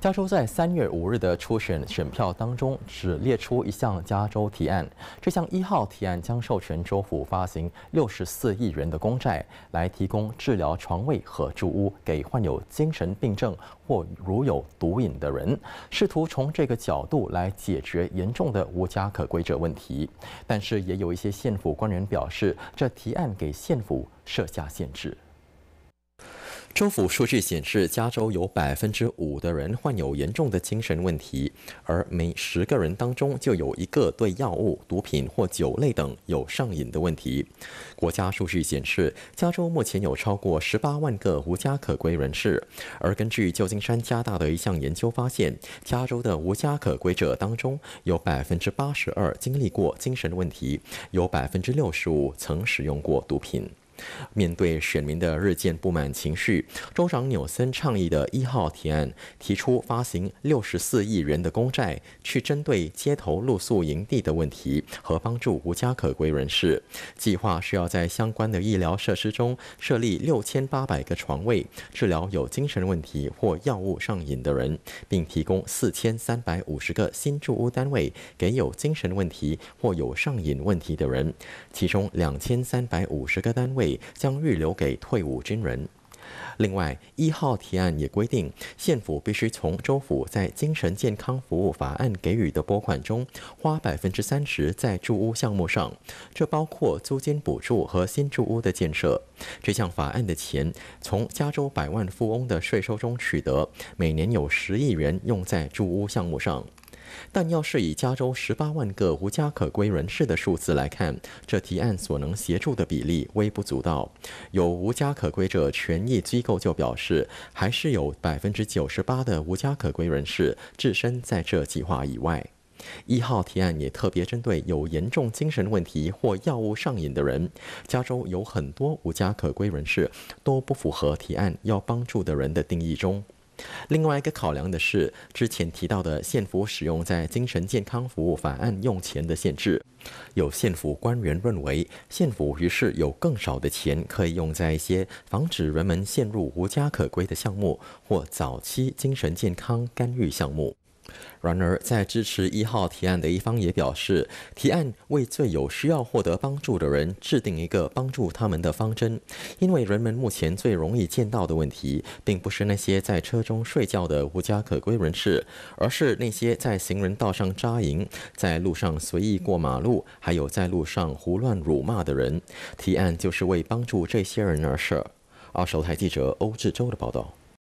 加州在三月五日的初选选票当中只列出一项加州提案，这项一号提案将授权州府发行六十四亿元的公债，来提供治疗床位和住屋给患有精神病症或如有毒瘾的人，试图从这个角度来解决严重的无家可归者问题。但是也有一些县府官员表示，这提案给县府设下限制。州府数据显示，加州有百分之五的人患有严重的精神问题，而每十个人当中就有一个对药物、毒品或酒类等有上瘾的问题。国家数据显示，加州目前有超过十八万个无家可归人士。而根据旧金山加大的一项研究发现，加州的无家可归者当中有百分之八十二经历过精神问题，有百分之六十五曾使用过毒品。面对选民的日渐不满情绪，州长纽森倡议的一号提案提出发行六十四亿元的公债，去针对街头露宿营地的问题和帮助无家可归人士。计划需要在相关的医疗设施中设立六千八百个床位，治疗有精神问题或药物上瘾的人，并提供四千三百五十个新住屋单位给有精神问题或有上瘾问题的人，其中两千三百五十个单位。将预留给退伍军人。另外，一号提案也规定，县府必须从州府在精神健康服务法案给予的拨款中花百分之三十在住屋项目上，这包括租金补助和新住屋的建设。这项法案的钱从加州百万富翁的税收中取得，每年有十亿元用在住屋项目上。但要是以加州十八万个无家可归人士的数字来看，这提案所能协助的比例微不足道。有无家可归者权益机构就表示，还是有百分之九十八的无家可归人士置身在这计划以外。一号提案也特别针对有严重精神问题或药物上瘾的人。加州有很多无家可归人士都不符合提案要帮助的人的定义中。另外一个考量的是，之前提到的县府使用在精神健康服务法案用钱的限制，有县府官员认为，县府于是有更少的钱可以用在一些防止人们陷入无家可归的项目或早期精神健康干预项目。然而，在支持一号提案的一方也表示，提案为最有需要获得帮助的人制定一个帮助他们的方针，因为人们目前最容易见到的问题，并不是那些在车中睡觉的无家可归人士，而是那些在行人道上扎营、在路上随意过马路，还有在路上胡乱辱骂的人。提案就是为帮助这些人而设。二手台记者欧志洲的报道。